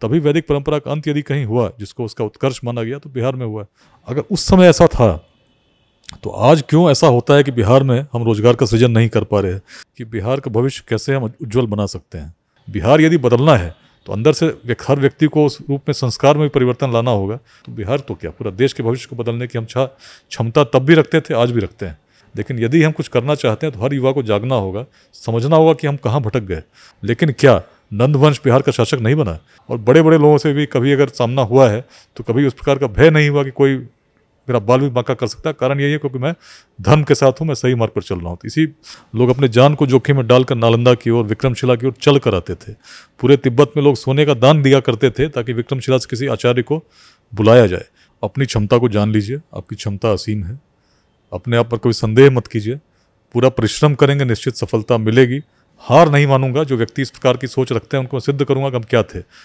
तभी वैदिक परंपरा का अंत यदि कहीं हुआ जिसको उसका उत्कर्ष माना गया तो बिहार में हुआ अगर उस समय ऐसा था तो आज क्यों ऐसा होता है कि बिहार में हम रोजगार का सृजन नहीं कर पा रहे हैं कि बिहार का भविष्य कैसे हम उज्जवल बना सकते हैं बिहार यदि बदलना है तो अंदर से हर व्यक्ति को उस रूप में संस्कार में भी परिवर्तन लाना होगा तो बिहार तो क्या पूरा देश के भविष्य को बदलने की हम क्षमता तब भी रखते थे आज भी रखते हैं लेकिन यदि हम कुछ करना चाहते हैं तो हर युवा को जागना होगा समझना होगा कि हम कहाँ भटक गए लेकिन क्या नंदवंश बिहार का शासक नहीं बना और बड़े बड़े लोगों से भी कभी अगर सामना हुआ है तो कभी उस प्रकार का भय नहीं हुआ कि कोई मेरा बाल भी बांका कर सकता है कारण यही है क्योंकि मैं धर्म के साथ हूँ मैं सही मार्ग पर चल रहा हूँ इसी लोग अपने जान को जोखिम में डालकर नालंदा की ओर विक्रमशिला की ओर चल कर आते थे पूरे तिब्बत में लोग सोने का दान दिया करते थे ताकि विक्रमशिला से किसी आचार्य को बुलाया जाए अपनी क्षमता को जान लीजिए आपकी क्षमता असीम है अपने आप पर कोई संदेह मत कीजिए पूरा परिश्रम करेंगे निश्चित सफलता मिलेगी हार नहीं मानूंगा जो व्यक्ति इस प्रकार की सोच रखते हैं उनको सिद्ध करूंगा कि हम क्या थे